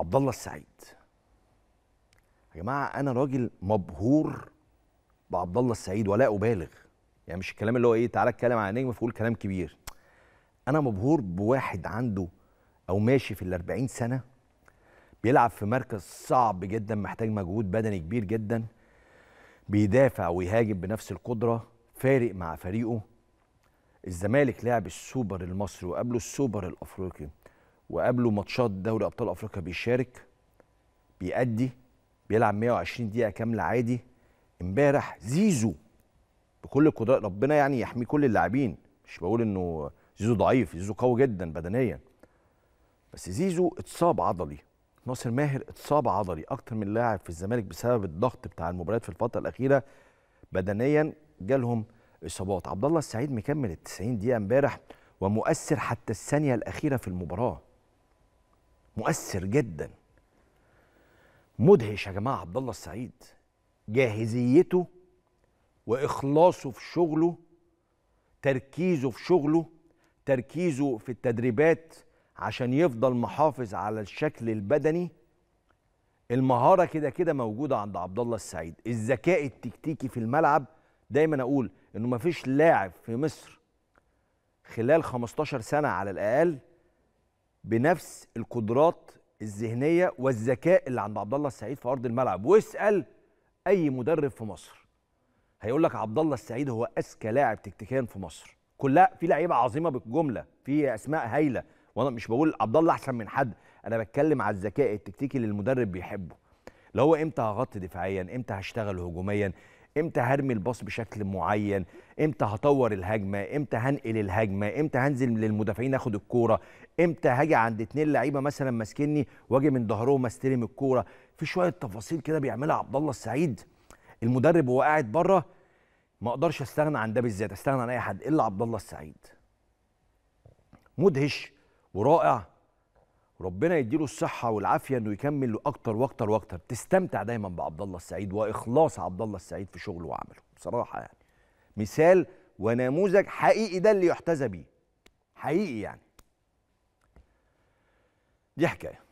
عبد الله السعيد يا جماعه انا راجل مبهور بعبد الله السعيد ولا ابالغ يعني مش الكلام اللي هو ايه تعالى اتكلم عن نجم فقول كلام كبير انا مبهور بواحد عنده او ماشي في ال 40 سنه بيلعب في مركز صعب جدا محتاج مجهود بدني كبير جدا بيدافع ويهاجم بنفس القدره فارق مع فريقه الزمالك لعب السوبر المصري وقبله السوبر الافريقي وقابله ماتشات دوري ابطال افريقيا بيشارك بيأدي بيلعب 120 دقيقه كامله عادي امبارح زيزو بكل قدرات ربنا يعني يحمي كل اللاعبين مش بقول انه زيزو ضعيف زيزو قوي جدا بدنيا بس زيزو اتصاب عضلي ناصر ماهر اتصاب عضلي اكتر من لاعب في الزمالك بسبب الضغط بتاع المباريات في الفتره الاخيره بدنيا جالهم اصابات عبد الله السعيد مكمل ال 90 دقيقه امبارح ومؤثر حتى الثانيه الاخيره في المباراه مؤثر جدا مدهش يا جماعه عبد الله السعيد جاهزيته واخلاصه في شغله تركيزه في شغله تركيزه في التدريبات عشان يفضل محافظ على الشكل البدني المهاره كده كده موجوده عند عبد الله السعيد الذكاء التكتيكي في الملعب دايما اقول انه ما فيش لاعب في مصر خلال 15 سنه على الاقل بنفس القدرات الذهنيه والذكاء اللي عند عبد الله السعيد في ارض الملعب واسال اي مدرب في مصر هيقول لك عبد الله السعيد هو اذكى لاعب تكتيكيا في مصر كلها في لعيبه عظيمه بالجمله في اسماء هايله وانا مش بقول عبد الله احسن من حد انا بتكلم على الذكاء التكتيكي اللي المدرب بيحبه اللي هو امتى هغطي دفاعيا امتى هشتغل هجوميا امتى هرمي الباص بشكل معين امتى هطور الهجمه امتى هنقل الهجمه امتى هنزل للمدافعين اخد الكوره امتى هاجي عند اتنين لعيبه مثلا ماسكني واجي من ظهرهم استلم الكوره في شويه تفاصيل كده بيعملها عبد الله السعيد المدرب وهو قاعد بره ما اقدرش استغنى عن ده بالذات استغنى عن اي حد الا عبد الله السعيد مدهش ورائع ربنا يديله الصحه والعافيه انه يكمل اكتر واكتر واكتر تستمتع دايما بعبد الله السعيد واخلاص عبد الله السعيد في شغله وعمله بصراحه يعني مثال ونموذج حقيقي ده اللي يحتذى بيه حقيقي يعني دي حكايه